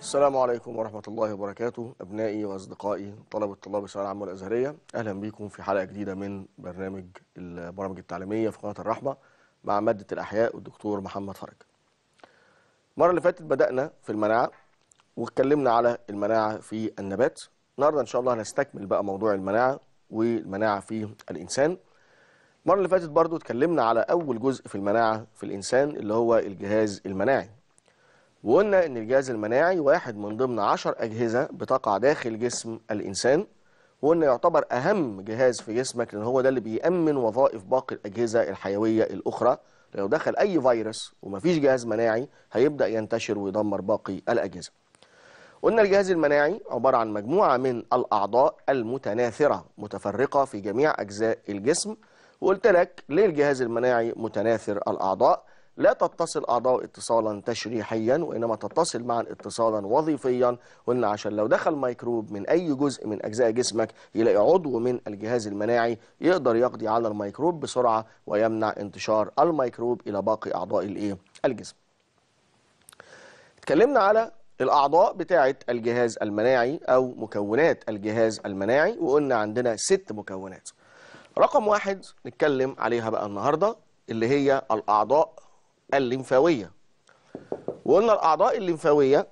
السلام عليكم ورحمة الله وبركاته أبنائي وأصدقائي طلبة طلاب الثانوية العامة الأزهرية أهلا بكم في حلقة جديدة من برنامج البرامج التعليمية في قناة الرحمة مع مادة الأحياء والدكتور محمد فرج المرة اللي فاتت بدأنا في المناعة واتكلمنا على المناعة في النبات النهاردة إن شاء الله هنستكمل بقى موضوع المناعة والمناعة في الإنسان المرة اللي فاتت برضو اتكلمنا على أول جزء في المناعة في الإنسان اللي هو الجهاز المناعي وقلنا ان الجهاز المناعي واحد من ضمن 10 اجهزه بتقع داخل جسم الانسان وقلنا يعتبر اهم جهاز في جسمك لان هو ده اللي بيامن وظائف باقي الاجهزه الحيويه الاخرى لو دخل اي فيروس ومفيش جهاز مناعي هيبدا ينتشر ويدمر باقي الاجهزه قلنا الجهاز المناعي عباره عن مجموعه من الاعضاء المتناثره متفرقه في جميع اجزاء الجسم وقلت لك ليه الجهاز المناعي متناثر الاعضاء لا تتصل أعضاء اتصالا تشريحيا وإنما تتصل معا اتصالا وظيفيا قلنا عشان لو دخل ميكروب من أي جزء من أجزاء جسمك يلاقي عضو من الجهاز المناعي يقدر يقضي على الميكروب بسرعة ويمنع انتشار الميكروب إلى باقي أعضاء الإيه؟ الجسم اتكلمنا على الأعضاء بتاعة الجهاز المناعي أو مكونات الجهاز المناعي وقلنا عندنا ست مكونات رقم واحد نتكلم عليها بقى النهاردة اللي هي الأعضاء الليمفاوية وقلنا الأعضاء الليمفاوية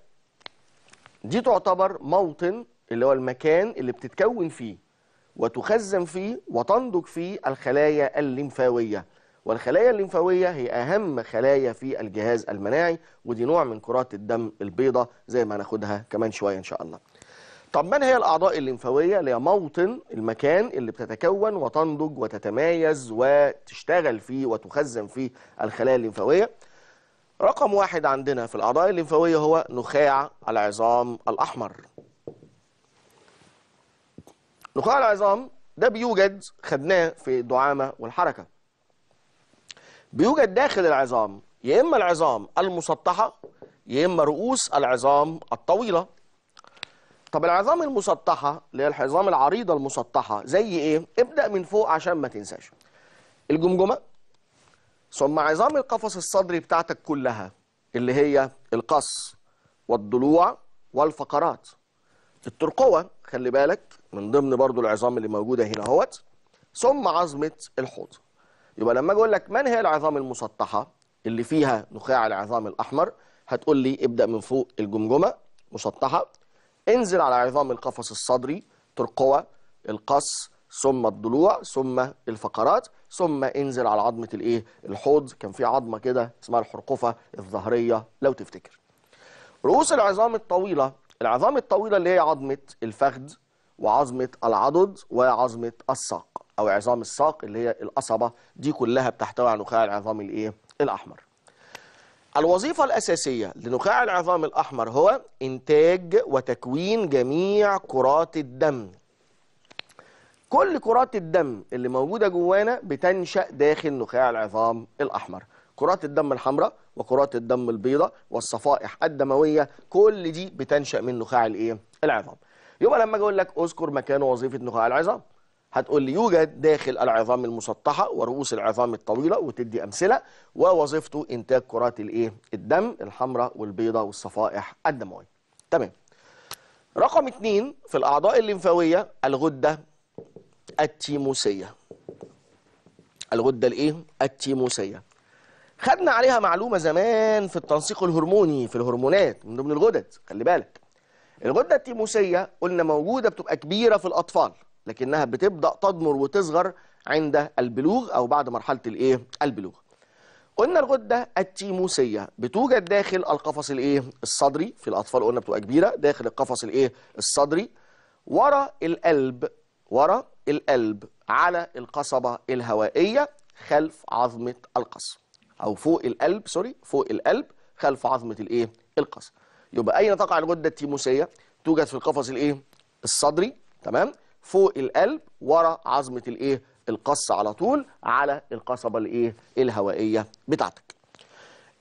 دي تعتبر موطن اللي هو المكان اللي بتتكون فيه وتخزن فيه وتنضج فيه الخلايا الليمفاوية والخلايا الليمفاوية هي أهم خلايا في الجهاز المناعي ودي نوع من كرات الدم البيضاء زي ما هناخدها كمان شوية إن شاء الله طب من هي الأعضاء الليمفاوية اللي هي موطن المكان اللي بتتكون وتنضج وتتمايز وتشتغل فيه وتخزن فيه الخلايا الليمفاوية رقم واحد عندنا في الأعضاء الليمفاوية هو نخاع العظام الأحمر نخاع العظام ده بيوجد خدناه في الدعامة والحركة بيوجد داخل العظام يا إما العظام المسطحة يا إما رؤوس العظام الطويلة طب العظام المسطحه اللي هي العظام العريضه المسطحه زي ايه ابدا من فوق عشان ما تنساش الجمجمه ثم عظام القفص الصدري بتاعتك كلها اللي هي القص والضلوع والفقرات الترقوه خلي بالك من ضمن برضو العظام اللي موجوده هنا اهوت ثم عظمه الحوض يبقى لما اجي اقول لك من هي العظام المسطحه اللي فيها نخاع العظام الاحمر هتقول لي ابدا من فوق الجمجمه مسطحه انزل على عظام القفص الصدري ترقوة القص ثم الضلوع ثم الفقرات ثم انزل على عظمة الايه الحوض كان في عظمة كده اسمها الحرقفة الظهرية لو تفتكر رؤوس العظام الطويلة العظام الطويلة اللي هي عظمة الفخذ وعظمة العضد وعظمة الساق أو عظام الساق اللي هي القصبة دي كلها بتحتوي على نخاع العظام الإيه؟ الأحمر الوظيفة الأساسية لنخاع العظام الأحمر هو إنتاج وتكوين جميع كرات الدم كل كرات الدم اللي موجودة جوانا بتنشأ داخل نخاع العظام الأحمر كرات الدم الحمراء وكرات الدم البيضاء والصفائح الدموية كل دي بتنشأ من نخاع الإيه؟ العظام يبقى لما أجي أقول لك أذكر مكان وظيفة نخاع العظام هتقول لي يوجد داخل العظام المسطحه ورؤوس العظام الطويله وتدي امثله ووظيفته انتاج كرات الايه الدم الحمراء والبيضاء والصفائح الدمويه تمام رقم اثنين في الاعضاء الليمفاويه الغده التيموسيه الغده الايه التيموسيه خدنا عليها معلومه زمان في التنسيق الهرموني في الهرمونات من ضمن الغدد خلي بالك الغده التيموسيه قلنا موجوده بتبقى كبيره في الاطفال لكنها بتبدأ تضمر وتصغر عند البلوغ أو بعد مرحلة الإيه؟ البلوغ قلنا الغدة التيموسية بتوجد داخل القفص الإيه؟ الصدري في الأطفال قلنا بتبقى كبيرة داخل القفص الإيه؟ الصدري ورا القلب ورا القلب على القصبة الهوائية خلف عظمة القص أو فوق القلب سوري فوق القلب خلف عظمة الإيه؟ القص يبقى أين تقع الغدة التيموسية؟ توجد في القفص الإيه؟ الصدري تمام؟ فوق القلب ورا عظمه الايه القص على طول على القصبه الايه الهوائيه بتاعتك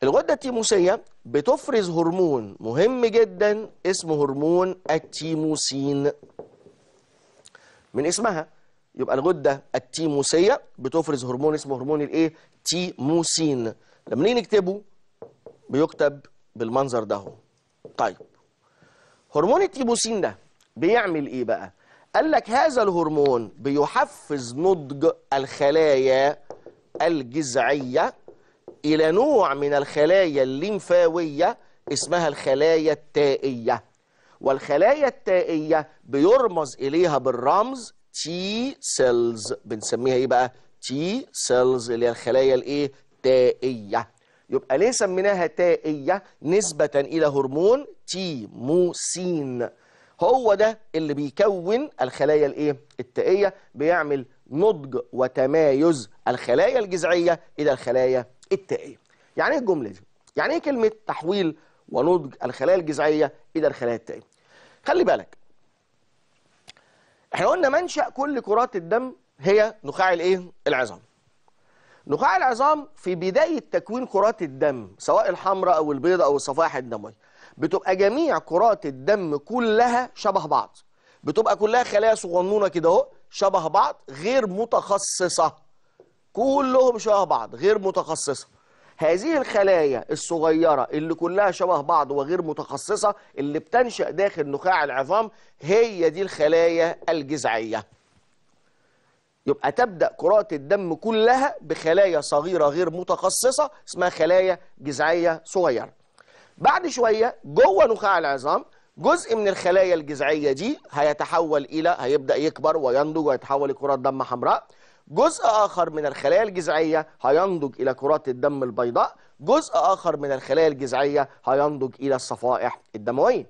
الغده التيموسيه بتفرز هرمون مهم جدا اسمه هرمون التيموسين من اسمها يبقى الغده التيموسيه بتفرز هرمون اسمه هرمون الايه تيموسين لما نيجي نكتبه بيكتب بالمنظر ده طيب هرمون التيموسين ده بيعمل ايه بقى قال لك هذا الهرمون بيحفز نضج الخلايا الجذعية إلى نوع من الخلايا الليمفاوية اسمها الخلايا التائية والخلايا التائية بيرمز إليها بالرمز تي سيلز بنسميها إيه بقى؟ تي سيلز اللي هي الخلايا الإيه؟ تائية يبقى ليه سميناها تائية نسبة إلى هرمون تيموسين هو ده اللي بيكون الخلايا الايه التائيه بيعمل نضج وتمايز الخلايا الجذعيه الى الخلايا التائيه يعني ايه الجمله دي يعني ايه كلمه تحويل ونضج الخلايا الجذعيه الى الخلايا التائيه خلي بالك احنا قلنا منشا كل كرات الدم هي نخاع الايه العظام نخاع العظام في بدايه تكوين كرات الدم سواء الحمراء او البيضاء او الصفائح الدمويه بتبقى جميع كرات الدم كلها شبه بعض بتبقى كلها خلايا صغنونه كده اهو شبه بعض غير متخصصه كلهم شبه بعض غير متخصصه هذه الخلايا الصغيرة اللي كلها شبه بعض وغير متخصصة اللي بتنشأ داخل نخاع العظام هي دي الخلايا الجذعية يبقى تبدأ كرات الدم كلها بخلايا صغيرة غير متخصصة اسمها خلايا جذعية صغيرة بعد شوية جوه نخاع العظام جزء من الخلايا الجذعية دي هيتحول إلى هيبدأ يكبر وينضج ويتحول لكرات دم حمراء جزء آخر من الخلايا الجذعية هينضج إلى كرات الدم البيضاء جزء آخر من الخلايا الجذعية هينضج إلى الصفائح الدموية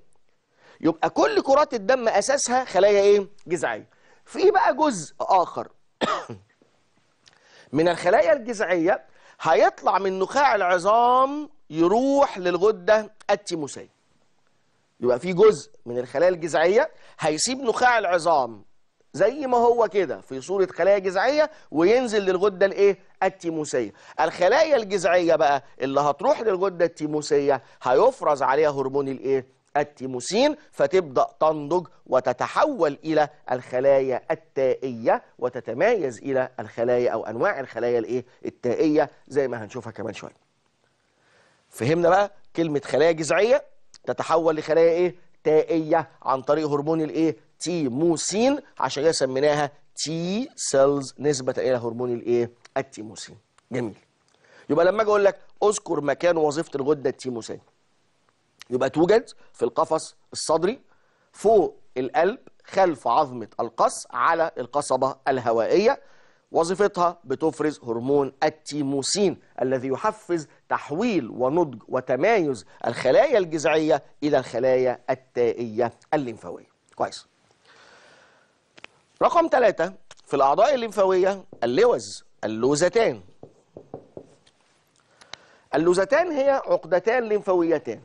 يبقى كل كرات الدم أساسها خلايا إيه؟ جذعية في بقى جزء آخر من الخلايا الجذعية هيطلع من نخاع العظام يروح للغده التيموسيه يبقى في جزء من الخلايا الجذعيه هيسيب نخاع العظام زي ما هو كده في صوره خلايا جذعيه وينزل للغده الايه التيموسيه الخلايا الجذعيه بقى اللي هتروح للغده التيموسيه هيفرز عليها هرمون الايه التيموسين فتبدا تنضج وتتحول الى الخلايا التائيه وتتميز الى الخلايا او انواع الخلايا الايه التائيه زي ما هنشوفها كمان شويه فهمنا بقى كلمة خلايا جذعية تتحول لخلايا ايه تائية عن طريق هرمون الايه موسين عشان كده سميناها تي سيلز نسبة الى هرمون الايه التيموسين جميل يبقى لما اجي اقول لك اذكر مكان وظيفة الغدة التيموسين يبقى توجد في القفص الصدري فوق القلب خلف عظمة القص على القصبة الهوائية وظيفتها بتفرز هرمون التيموسين الذي يحفز تحويل ونضج وتمايز الخلايا الجذعية إلى الخلايا التائية الليمفاوية كويس رقم ثلاثة في الأعضاء الليمفاوية اللوز اللوزتان اللوزتان هي عقدتان ليمفاويتان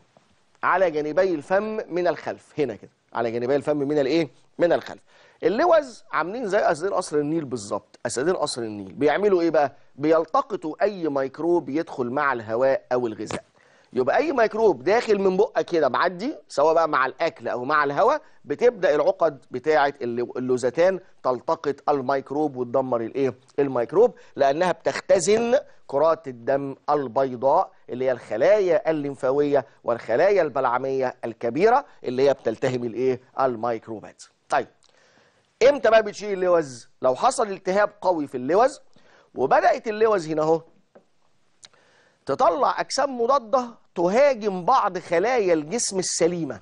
على جانبي الفم من الخلف هنا كده على جانبي الفم من الايه من الخلف اللوز عاملين زي اسدين قصر النيل بالظبط اسدين قصر النيل بيعملوا ايه بقى بيلتقطوا اي ميكروب يدخل مع الهواء او الغذاء يبقى اي ميكروب داخل من بقك كده معدي سواء بقى مع الاكل او مع الهواء بتبدا العقد بتاعه اللوزتان تلتقط الميكروب وتدمر الايه الميكروب لانها بتختزن كرات الدم البيضاء اللي هي الخلايا الليمفاويه والخلايا البلعميه الكبيره اللي هي بتلتهم الايه الميكروبات طيب امتى بقى بتشيل اللوز لو حصل التهاب قوي في اللوز وبدات اللوز هنا اهو تطلع اجسام مضاده تهاجم بعض خلايا الجسم السليمه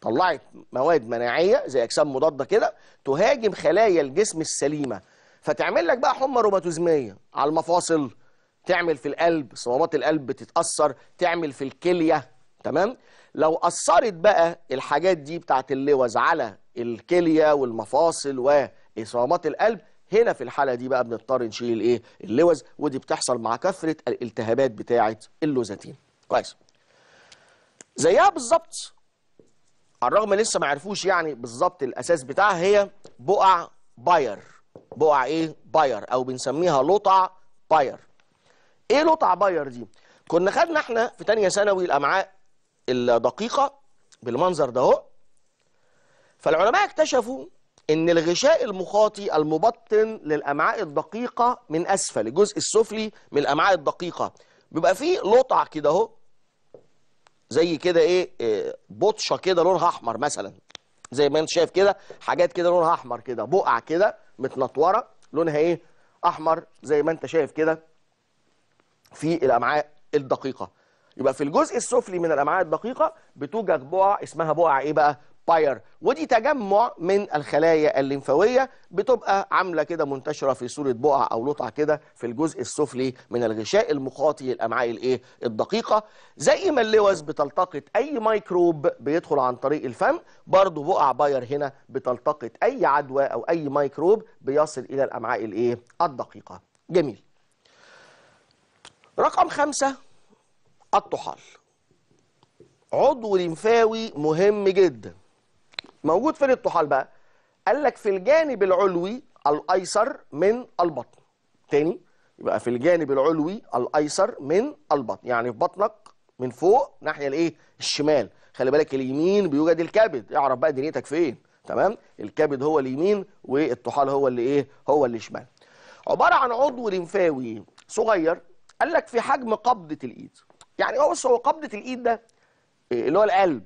طلعت مواد مناعيه زي اجسام مضاده كده تهاجم خلايا الجسم السليمه فتعمل لك بقى حمى روماتوزميه على المفاصل تعمل في القلب صمامات القلب بتتاثر تعمل في الكليه تمام لو اثرت بقى الحاجات دي بتاعت اللوز على الكليه والمفاصل واصابات القلب هنا في الحاله دي بقى بنضطر نشيل الايه اللوز ودي بتحصل مع كثره الالتهابات بتاعه اللوزاتين كويس زيها بالظبط على الرغم لسه ما عرفوش يعني بالظبط الاساس بتاعها هي بقع باير بقع ايه باير او بنسميها لطع باير ايه لطع باير دي كنا خدنا احنا في تانية ثانوي الامعاء الدقيقه بالمنظر ده اهو فالعلماء اكتشفوا ان الغشاء المخاطي المبطن للامعاء الدقيقه من اسفل الجزء السفلي من الامعاء الدقيقه بيبقى فيه لطع كده اهو زي كده ايه, إيه بطشه كده لونها احمر مثلا زي ما انت شايف كده حاجات كده لونها احمر كده بقع كده متنطوره لونها ايه احمر زي ما انت شايف كده في الامعاء الدقيقه يبقى في الجزء السفلي من الامعاء الدقيقه بتوجد بقع اسمها بقع ايه بقى باير ودي تجمع من الخلايا الليمفاويه بتبقى عامله كده منتشره في صوره بقع او لطعه كده في الجزء السفلي من الغشاء المخاطي للامعاء الايه الدقيقه زي ما اللوز بتلتقط اي ميكروب بيدخل عن طريق الفم برضه بقع باير هنا بتلتقط اي عدوى او اي ميكروب بيصل الى الامعاء الايه الدقيقه جميل رقم خمسة الطحال عضو لمفاوي مهم جدا موجود فين الطحال بقى قال لك في الجانب العلوي الايسر من البطن تاني يبقى في الجانب العلوي الايسر من البطن يعني في بطنك من فوق ناحيه الايه الشمال خلي بالك اليمين بيوجد الكبد اعرف بقى دنيتك فين تمام الكبد هو اليمين والطحال هو اللي ايه هو اللي شمال عباره عن عضو لمفاوي صغير قال لك في حجم قبضه الايد يعني هو بص هو قبضه الايد ده إيه؟ اللي هو القلب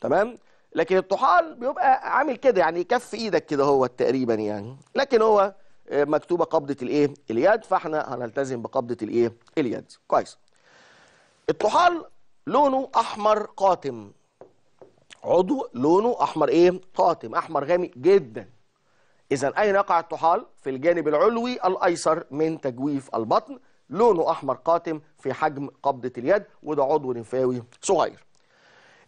تمام لكن الطحال بيبقى عامل كده يعني كف ايدك كده هو تقريبا يعني لكن هو آه، مكتوبه قبضه الايه اليد فاحنا هنلتزم بقبضه الايه اليد كويس الطحال لونه احمر قاتم عضو لونه احمر ايه قاتم احمر غامق جدا اذا اين يقع الطحال في الجانب العلوي الايسر من تجويف البطن لونه احمر قاتم في حجم قبضه اليد وده عضو لمفاوي صغير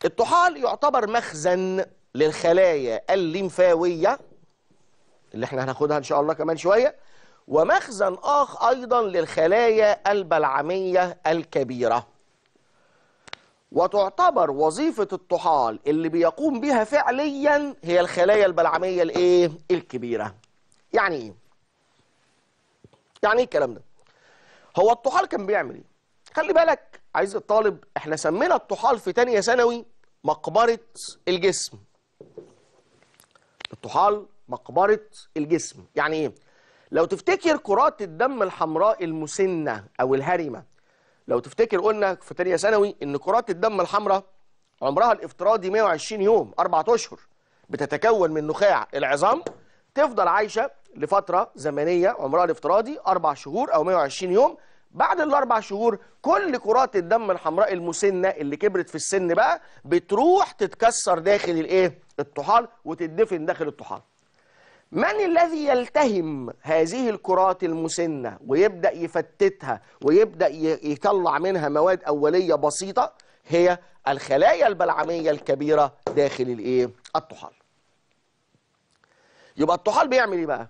الطحال يعتبر مخزن للخلايا الليمفاوية اللي احنا هناخدها ان شاء الله كمان شوية ومخزن اخ ايضا للخلايا البلعمية الكبيرة وتعتبر وظيفة الطحال اللي بيقوم بها فعليا هي الخلايا البلعمية الايه الكبيرة يعني ايه يعني ايه الكلام ده هو الطحال كان بيعمل ايه خلي بالك عايز الطالب احنا سمينا الطحال في تانية ثانوي مقبرة الجسم الطحال مقبرة الجسم يعني ايه؟ لو تفتكر كرات الدم الحمراء المسنة أو الهرمة لو تفتكر قلنا في تانية ثانوي إن كرات الدم الحمراء عمرها الافتراضي 120 يوم أربعة أشهر بتتكون من نخاع العظام تفضل عايشة لفترة زمنية عمرها الافتراضي أربع شهور أو 120 يوم بعد الاربع شهور كل كرات الدم الحمراء المسنه اللي كبرت في السن بقى بتروح تتكسر داخل الايه الطحال وتدفن داخل الطحال من الذي يلتهم هذه الكرات المسنه ويبدا يفتتها ويبدا يطلع منها مواد اوليه بسيطه هي الخلايا البلعميه الكبيره داخل الايه الطحال يبقى الطحال بيعمل ايه بقى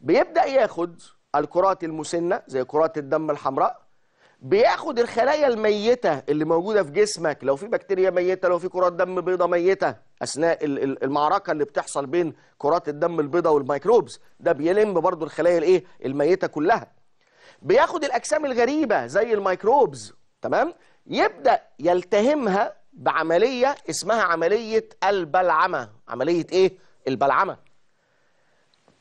بيبدا ياخد الكرات المسنه زي كرات الدم الحمراء بياخد الخلايا الميته اللي موجوده في جسمك لو في بكتيريا ميته لو في كرات دم بيضاء ميته اثناء المعركه اللي بتحصل بين كرات الدم البيضاء والميكروبز ده بيلم برضو الخلايا الايه الميته كلها بياخد الاجسام الغريبه زي الميكروبز تمام يبدا يلتهمها بعمليه اسمها عمليه البلعمه عمليه ايه البلعمه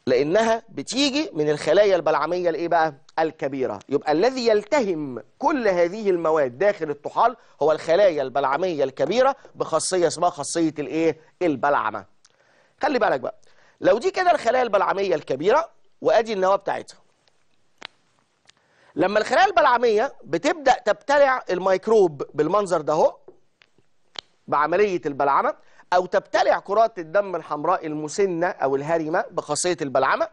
لأنها بتيجي من الخلايا البلعمية الإيه بقى؟ الكبيرة يبقى الذي يلتهم كل هذه المواد داخل الطحال هو الخلايا البلعمية الكبيرة بخاصية اسمها خاصية الإيه؟ البلعمة خلي بالك بقى لو دي كده الخلايا البلعمية الكبيرة وأدي النواة بتاعتها لما الخلايا البلعمية بتبدأ تبتلع الميكروب بالمنظر ده اهو بعملية البلعمة أو تبتلع كرات الدم الحمراء المسنة أو الهرمة بخاصية البلعمة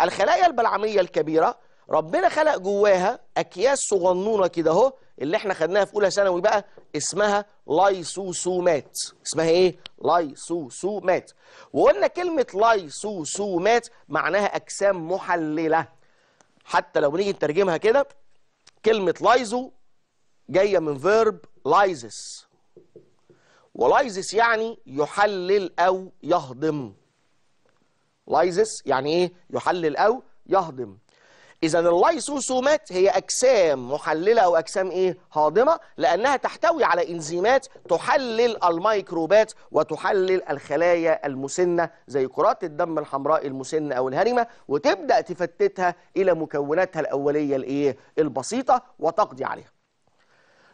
الخلايا البلعمية الكبيرة ربنا خلق جواها أكياس صغنونة كده أهو اللي احنا خدناها في أولى ثانوي بقى اسمها لايسوسومات اسمها إيه؟ لايسوسومات وقلنا كلمة لايسوسومات معناها أجسام محللة حتى لو بنيجي نترجمها كده كلمة لايزو جاية من فيرب لايزس ولايزس يعني يحلل أو يهضم لايزس يعني إيه يحلل أو يهضم إذا اللايسوسومات هي أجسام محللة أو أجسام إيه هاضمة لأنها تحتوي على إنزيمات تحلل الميكروبات وتحلل الخلايا المسنة زي كرات الدم الحمراء المسنة أو الهرمة وتبدأ تفتتها إلى مكوناتها الأولية الإيه البسيطة وتقضي عليها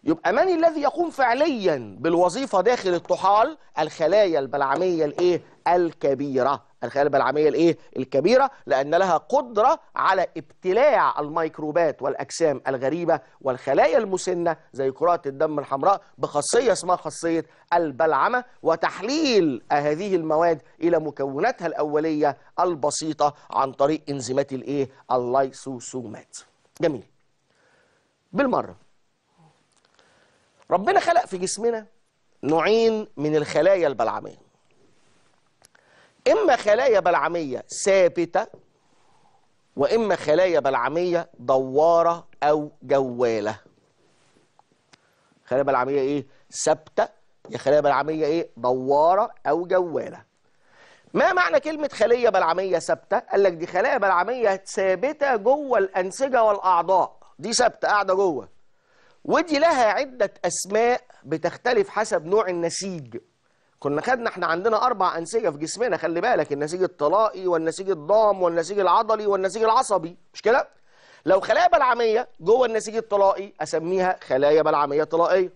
يبقى من الذي يقوم فعليا بالوظيفه داخل الطحال الخلايا البلعميه الايه الكبيره الخلايا البلعميه الايه الكبيره لان لها قدره على ابتلاع الميكروبات والاجسام الغريبه والخلايا المسنه زي كرات الدم الحمراء بخاصيه اسمها خاصيه البلعمه وتحليل هذه المواد الى مكوناتها الاوليه البسيطه عن طريق انزيمات الايه اللايسوسومات جميل بالمره ربنا خلق في جسمنا نوعين من الخلايا البلعمية إما خلايا بلعمية ثابتة وإما خلايا بلعمية دوارة أو جوالة خلايا بلعمية إيه؟ ثابتة يا خلايا بلعمية إيه؟ دوارة أو جوالة ما معنى كلمة خلية بلعمية ثابتة؟ قال لك دي خلايا بلعمية ثابتة جوه الأنسجة والأعضاء دي ثابتة قاعدة جوه ودي لها عدة أسماء بتختلف حسب نوع النسيج كنا خدنا احنا عندنا أربع أنسجة في جسمنا خلي بالك النسيج الطلائي والنسيج الضام والنسيج العضلي والنسيج العصبي مش كده؟ لو خلايا بلعمية جوه النسيج الطلائي أسميها خلايا بلعمية طلائية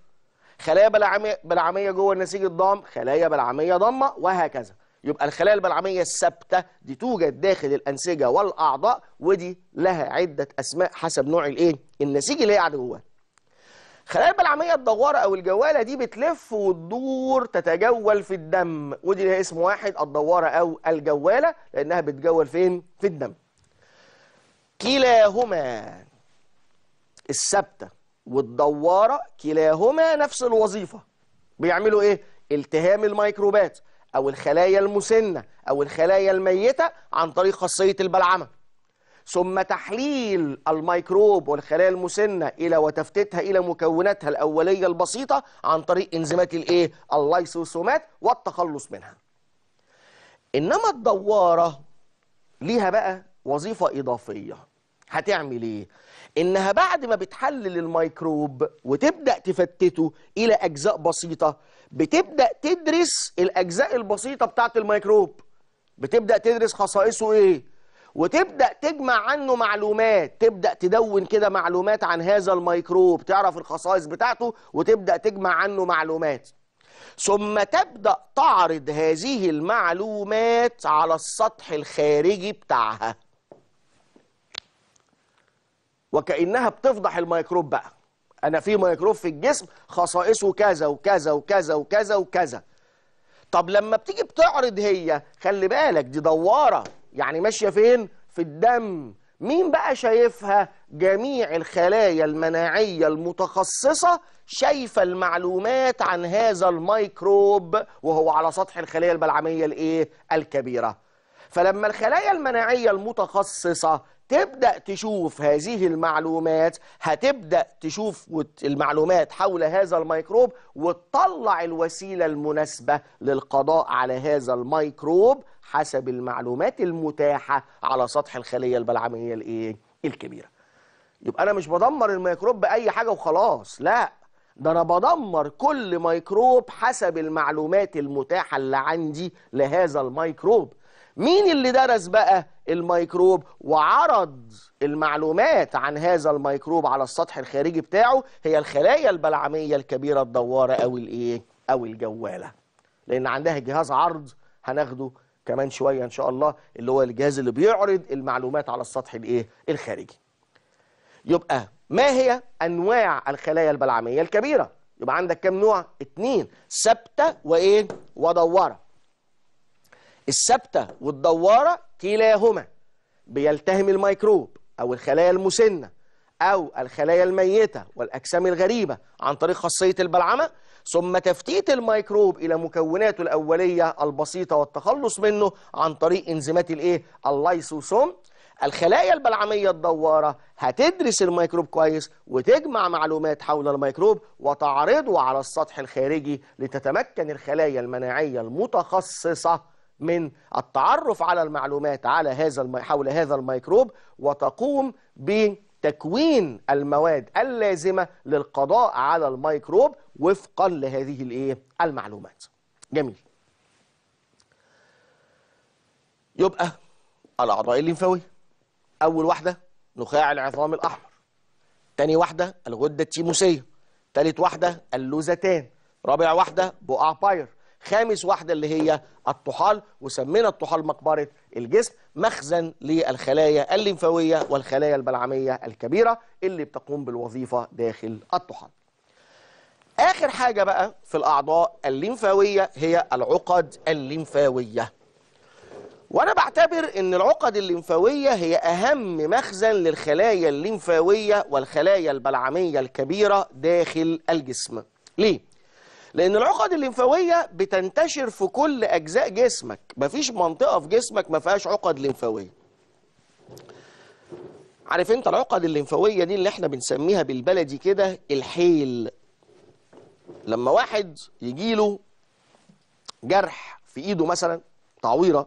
خلايا بلعمية, بلعمية جوه النسيج الضام خلايا بلعمية ضمة وهكذا يبقى الخلايا البلعمية الثابتة دي توجد داخل الأنسجة والأعضاء ودي لها عدة أسماء حسب نوع الإيه؟ النسيج اللي هي قاعدة جواها خلايا البلعميه الدواره او الجواله دي بتلف وتدور تتجول في الدم ودي لها اسم واحد الدواره او الجواله لانها بتجول فين في الدم كلاهما الثابته والدواره كلاهما نفس الوظيفه بيعملوا ايه التهام الميكروبات او الخلايا المسنه او الخلايا الميته عن طريق خاصيه البلعمه ثم تحليل الميكروب والخلايا المسنة إلى وتفتتها إلى مكوناتها الأولية البسيطة عن طريق إنزيمات الإيه؟ اللايسوسومات والتخلص منها إنما الدوارة ليها بقى وظيفة إضافية هتعمل إيه؟ إنها بعد ما بتحلل الميكروب وتبدأ تفتته إلى أجزاء بسيطة بتبدأ تدرس الأجزاء البسيطة بتاعة الميكروب بتبدأ تدرس خصائصه إيه؟ وتبدا تجمع عنه معلومات تبدا تدون كده معلومات عن هذا الميكروب تعرف الخصائص بتاعته وتبدا تجمع عنه معلومات ثم تبدا تعرض هذه المعلومات على السطح الخارجي بتاعها وكانها بتفضح الميكروب بقى انا في ميكروب في الجسم خصائصه كذا وكذا وكذا وكذا وكذا طب لما بتيجي بتعرض هي خلي بالك دي دواره يعني ماشية فين؟ في الدم مين بقى شايفها؟ جميع الخلايا المناعية المتخصصة شايفة المعلومات عن هذا الميكروب وهو على سطح الخلية البلعمية الايه؟ الكبيرة فلما الخلايا المناعية المتخصصة تبدأ تشوف هذه المعلومات هتبدأ تشوف المعلومات حول هذا الميكروب وتطلع الوسيلة المناسبة للقضاء على هذا الميكروب حسب المعلومات المتاحة على سطح الخلية البلعمية الايه الكبيرة يبقى أنا مش بدمر الميكروب بأي حاجة وخلاص لا ده أنا بدمر كل ميكروب حسب المعلومات المتاحة اللي عندي لهذا الميكروب مين اللي درس بقى الميكروب وعرض المعلومات عن هذا الميكروب على السطح الخارجي بتاعه هي الخلايا البلعمية الكبيرة الدوارة أو الإيه أو الجوالة لأن عندها جهاز عرض هناخده كمان شوية إن شاء الله اللي هو الجهاز اللي بيعرض المعلومات على السطح الإيه الخارجي يبقى ما هي أنواع الخلايا البلعمية الكبيرة يبقى عندك كم نوع اتنين ثابتة وإيه ودورة الثابتة والدورة كلاهما بيلتهم الميكروب أو الخلايا المسنة أو الخلايا الميتة والأجسام الغريبة عن طريق خاصية البلعمة ثم تفتيت الميكروب إلى مكوناته الأولية البسيطة والتخلص منه عن طريق إنزيمات الإيه؟ اللايسوسوم الخلايا البلعمية الدوارة هتدرس الميكروب كويس وتجمع معلومات حول الميكروب وتعرضه على السطح الخارجي لتتمكن الخلايا المناعية المتخصصة من التعرف على المعلومات على هذا حول هذا الميكروب وتقوم ب تكوين المواد اللازمة للقضاء على الميكروب وفقا لهذه الايه المعلومات جميل يبقى الأعضاء الليمفاوية أول واحدة نخاع العظام الأحمر تاني واحدة الغدة التيموسية تالت واحدة اللوزتان رابع واحدة بقع باير خامس واحدة اللي هي الطحال وسمينا الطحال مقبرة الجسم مخزن للخلايا الليمفاوية والخلايا البلعمية الكبيرة اللي بتقوم بالوظيفة داخل الطحال آخر حاجة بقى في الأعضاء الليمفاوية هي العقد الليمفاوية وانا بعتبر ان العقد الليمفاويه هي اهم مخزن للخلايا الليمفاويه والخلايا البلعميه الكبيره داخل الجسم ليه لأن العقد الليمفاوية بتنتشر في كل أجزاء جسمك مفيش منطقة في جسمك ما فيهاش عقد ليمفاوية عارف انت العقد الليمفاوية دي اللي احنا بنسميها بالبلدي كده الحيل لما واحد يجيله جرح في ايده مثلا تعويره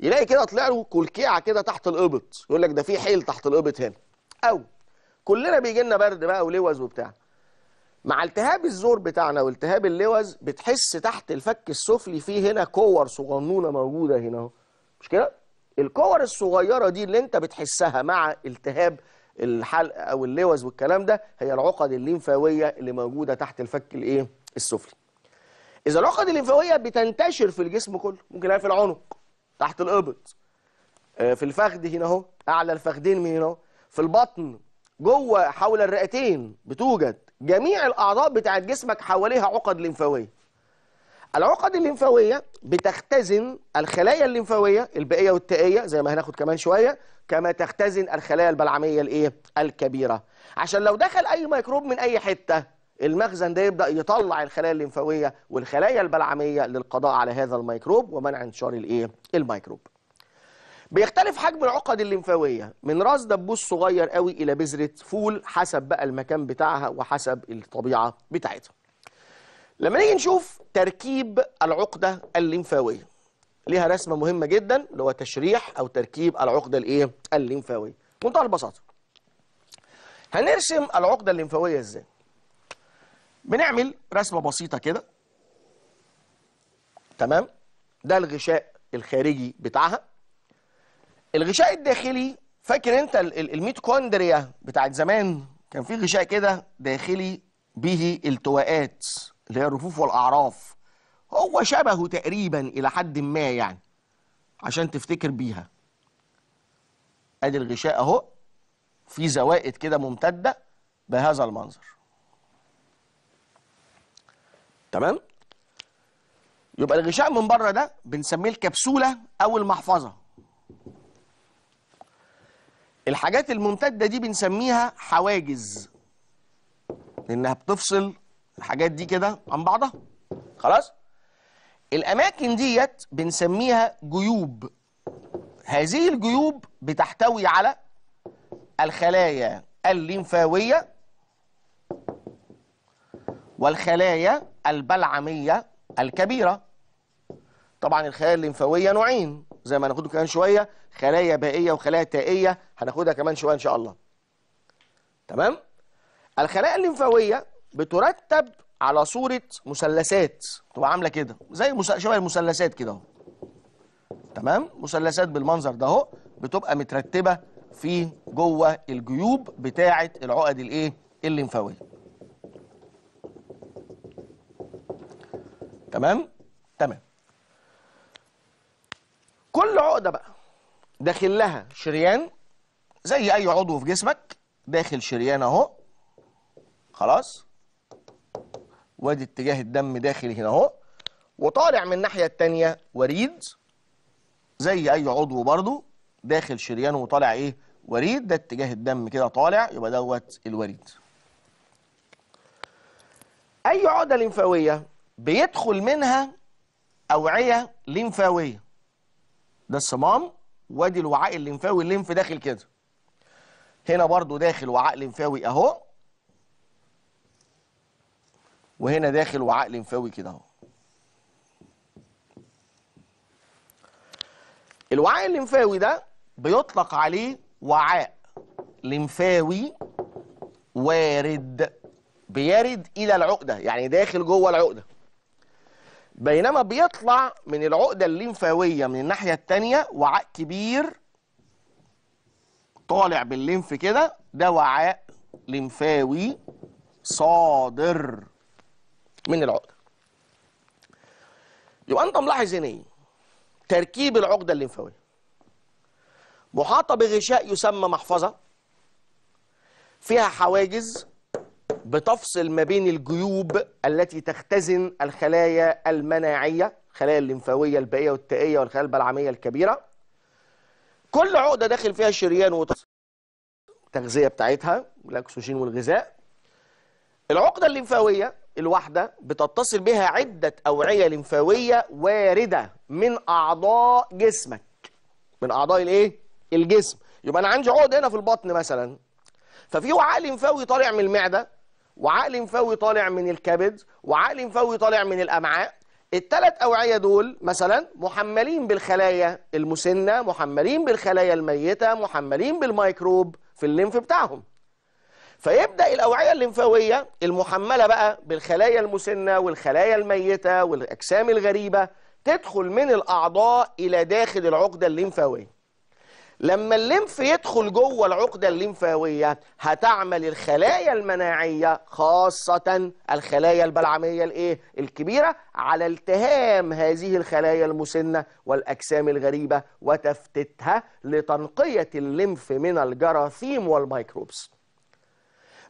يلاقي كده طلع له كلكيعه كده تحت القبط يقول لك ده في حيل تحت القبط هنا او كلنا بيجي لنا برد بقى ولوز وبتاع مع التهاب الزور بتاعنا والتهاب اللوز بتحس تحت الفك السفلي في هنا كور صغنونه موجوده هنا اهو مش كده؟ الكور الصغيره دي اللي انت بتحسها مع التهاب الحلق او اللوز والكلام ده هي العقد الليمفاويه اللي موجوده تحت الفك الايه؟ السفلي. اذا العقد الليمفاويه بتنتشر في الجسم كله، ممكن في العنق، تحت الابط، آه، في الفخذ هنا اهو، اعلى الفخذين من هنا اهو، في البطن، جوه حول الرئتين بتوجد جميع الأعضاء بتاعت جسمك حواليها عقد لمفاوية العقد الليمفاوية بتختزن الخلايا الليمفاوية البائية والتائية زي ما هناخد كمان شوية كما تختزن الخلايا البلعمية الايه الكبيرة عشان لو دخل أي ميكروب من أي حتة المخزن ده يبدأ يطلع الخلايا الليمفاوية والخلايا البلعمية للقضاء على هذا الميكروب ومنع انتشار الايه الميكروب بيختلف حجم العقد الليمفاويه من راس دبوس صغير قوي الى بذره فول حسب بقى المكان بتاعها وحسب الطبيعه بتاعتها لما نيجي نشوف تركيب العقده الليمفاويه ليها رسمه مهمه جدا اللي هو تشريح او تركيب العقده الايه الليمفاويه بمنتهى البساطه هنرسم العقده الليمفاويه ازاي بنعمل رسمه بسيطه كده تمام ده الغشاء الخارجي بتاعها الغشاء الداخلي فاكر انت الميتوكوندريا بتاعت زمان كان في غشاء كده داخلي به التواءات اللي هي الرفوف والاعراف هو شبهه تقريبا الى حد ما يعني عشان تفتكر بيها ادي الغشاء اهو في زوائد كده ممتده بهذا المنظر تمام يبقى الغشاء من بره ده بنسميه الكبسوله او المحفظه الحاجات الممتدة دي بنسميها حواجز لأنها بتفصل الحاجات دي كده عن بعضها خلاص الأماكن ديت بنسميها جيوب هذه الجيوب بتحتوي على الخلايا الليمفاوية والخلايا البلعمية الكبيرة طبعا الخلايا الليمفاويه نوعين زي ما هناخده كمان شويه خلايا بائيه وخلايا تائيه هناخدها كمان شويه ان شاء الله تمام الخلايا الليمفاويه بترتب على صوره مثلثات تبقى عامله كده زي شبه المثلثات كده اهو تمام مثلثات بالمنظر ده اهو بتبقى مترتبه في جوه الجيوب بتاعه العقد الايه الليمفاويه تمام كل عقده بقى داخل لها شريان زي اي عضو في جسمك داخل شريان اهو خلاص وادي اتجاه الدم داخل هنا اهو وطالع من الناحيه الثانيه وريد زي اي عضو برضو داخل شريان وطالع ايه وريد ده اتجاه الدم كده طالع يبقى دوت الوريد اي عقده لمفاويه بيدخل منها اوعيه لمفاويه ده الصمام وادي الوعاء الليمفاوي الليمف داخل كده هنا برضو داخل وعاء ليمفاوي اهو وهنا داخل وعاء ليمفاوي كده اهو الوعاء الليمفاوي ده بيطلق عليه وعاء ليمفاوي وارد بيرد الى العقده يعني داخل جوه العقده بينما بيطلع من العقدة الليمفاوية من الناحية التانية وعاء كبير طالع بالليمف كده ده وعاء ليمفاوي صادر من العقدة يبقى انت ملاحظ هنا ايه تركيب العقدة الليمفاوية محاطة بغشاء يسمى محفظة فيها حواجز بتفصل ما بين الجيوب التي تختزن الخلايا المناعية الخلايا الليمفاوية البائية والتائية والخلايا البلعمية الكبيرة كل عقدة داخل فيها شريان وتغذية بتاعتها الأكسجين والغذاء العقدة الليمفاوية الواحدة بتتصل بها عدة أوعية ليمفاوية واردة من أعضاء جسمك من أعضاء الإيه؟ الجسم يبقى أنا عندي عقدة هنا في البطن مثلا ففي وعاء ليمفاوي طالع من المعدة وعقل لمفاوي طالع من الكبد وعقل لمفاوي طالع من الامعاء التلات اوعيه دول مثلا محملين بالخلايا المسنه محملين بالخلايا الميته محملين بالميكروب في الليمف بتاعهم فيبدا الاوعيه الليمفاويه المحمله بقى بالخلايا المسنه والخلايا الميته والاجسام الغريبه تدخل من الاعضاء الى داخل العقده الليمفاويه لما الليمف يدخل جوه العقدة الليمفاوية هتعمل الخلايا المناعية خاصة الخلايا البلعمية الايه الكبيرة على التهام هذه الخلايا المسنة والأجسام الغريبة وتفتتها لتنقية الليمف من الجراثيم والميكروبس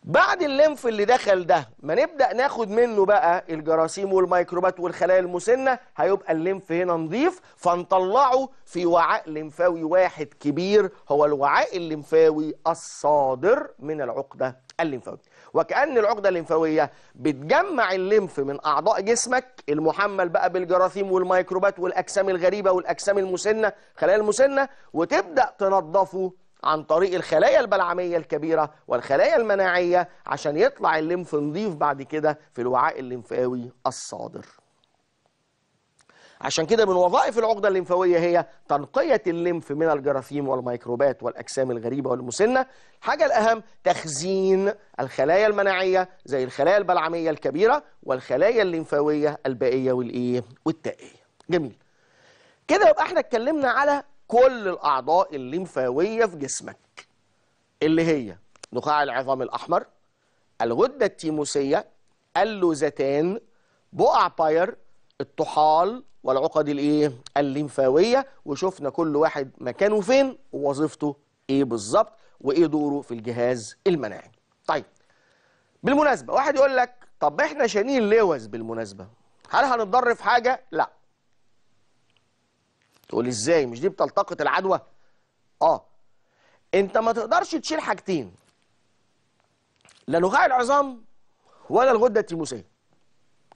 بعد الليمف اللي دخل ده ما نبدا ناخد منه بقى الجراثيم والميكروبات والخلايا المسنه هيبقى الليمف هنا نظيف فنطلعه في وعاء لمفاوي واحد كبير هو الوعاء الليمفاوي الصادر من العقده الليمفاويه وكأن العقدة الليمفاوية بتجمع الليمف من أعضاء جسمك المحمل بقى بالجراثيم والميكروبات والأجسام الغريبة والأجسام المسنة خلايا المسنة وتبدأ تنظفه عن طريق الخلايا البلعمية الكبيرة والخلايا المناعية عشان يطلع الليمف نضيف بعد كده في الوعاء الليمفاوي الصادر عشان كده من وظائف العقدة الليمفاوية هي تنقية الليمف من الجراثيم والميكروبات والأجسام الغريبة والمسنة الحاجة الأهم تخزين الخلايا المناعية زي الخلايا البلعمية الكبيرة والخلايا الليمفاوية البائية والإيه والتائية جميل كده يبقى احنا اتكلمنا على كل الأعضاء الليمفاوية في جسمك اللي هي نخاع العظام الأحمر الغدة التيموسية اللوزتان بقع باير الطحال والعقد الايه الليمفاويه وشفنا كل واحد مكانه فين ووظيفته ايه بالظبط وايه دوره في الجهاز المناعي طيب بالمناسبه واحد يقول لك طب احنا شانين لوز بالمناسبه هل هنتضرر في حاجه لا تقول ازاي مش دي بتلتقط العدوى اه انت ما تقدرش تشيل حاجتين لا لغاء العظام ولا الغده التيموسيه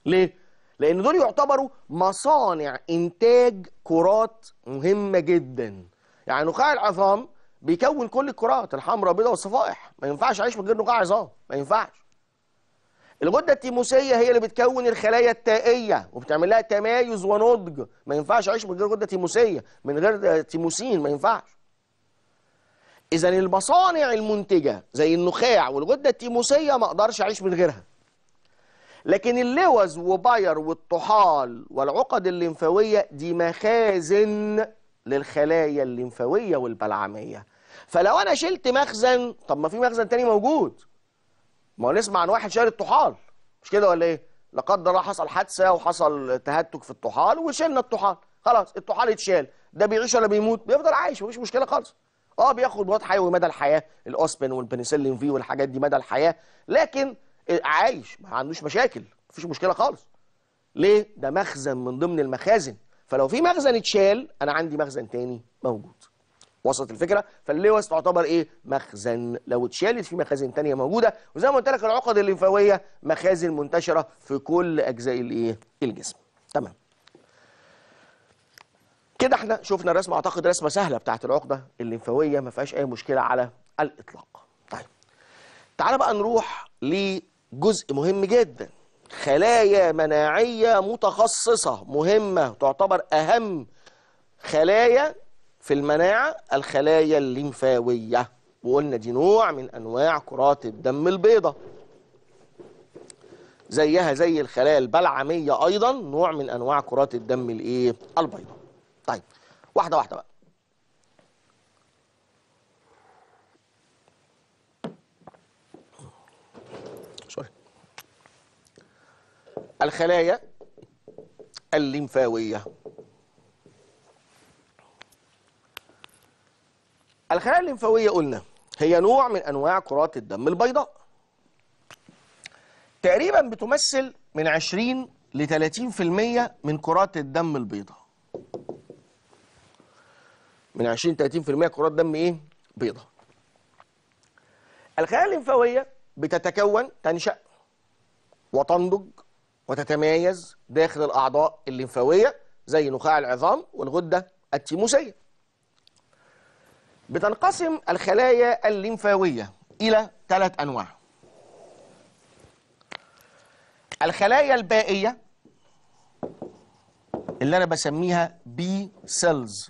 ليه لان دول يعتبروا مصانع انتاج كرات مهمه جدا يعني نخاع العظام بيكون كل الكرات الحمراء والبيضاء والصفائح ما ينفعش اعيش من غير نخاع عظام ما ينفعش الغده التيموسيه هي اللي بتكون الخلايا التائيه وبتعمل لها تمايز ونضج ما ينفعش اعيش من غير غده تيموسيه من غير تيموسين ما ينفعش اذا المصانع المنتجه زي النخاع والغده التيموسيه ما اقدرش اعيش من غيرها لكن اللوز وباير والطحال والعقد الليمفاويه دي مخازن للخلايا الليمفاويه والبلعميه فلو انا شلت مخزن طب ما في مخزن تاني موجود ما نسمع عن واحد شاري الطحال مش كده ولا ايه لا قدر الله حصل حادثه وحصل تهتك في الطحال وشلنا الطحال خلاص الطحال اتشال ده بيعيش ولا بيموت بيفضل عايش مفيش مشكله خالص اه بياخد مواد حيوي مدى الحياه الاوسبن والبنسلين في والحاجات دي مدى الحياه لكن آه، عايش ما عندوش مشاكل مفيش مشكله خالص ليه ده مخزن من ضمن المخازن فلو في مخزن اتشال انا عندي مخزن تاني موجود وصلت الفكره فاللوز تعتبر ايه مخزن لو اتشالت في مخازن ثانيه موجوده وزي ما قلت لك العقد الليمفاويه مخازن منتشره في كل اجزاء الايه الجسم تمام كده احنا شفنا الرسمه اعتقد رسمه سهله بتاعت العقده الليمفاويه ما فيهاش اي مشكله على الاطلاق طيب تعال بقى نروح لجزء مهم جدا خلايا مناعيه متخصصه مهمه تعتبر اهم خلايا في المناعة الخلايا الليمفاوية وقلنا دي نوع من أنواع كرات الدم البيضاء زيها زي الخلايا البلعمية أيضا نوع من أنواع كرات الدم الإيه؟ البيضاء طيب واحدة واحدة بقى سوري الخلايا الليمفاوية الخلايا الليمفاويه قلنا هي نوع من انواع كرات الدم البيضاء تقريبا بتمثل من 20 ل 30% من كرات الدم البيضاء من 20 ل 30% كرات دم ايه بيضاء الخلايا الليمفاويه بتتكون تنشأ وتنضج وتتميز داخل الاعضاء الليمفاويه زي نخاع العظام والغده التيموسيه بتنقسم الخلايا الليمفاوية إلى ثلاث أنواع الخلايا البائية اللي أنا بسميها بي سيلز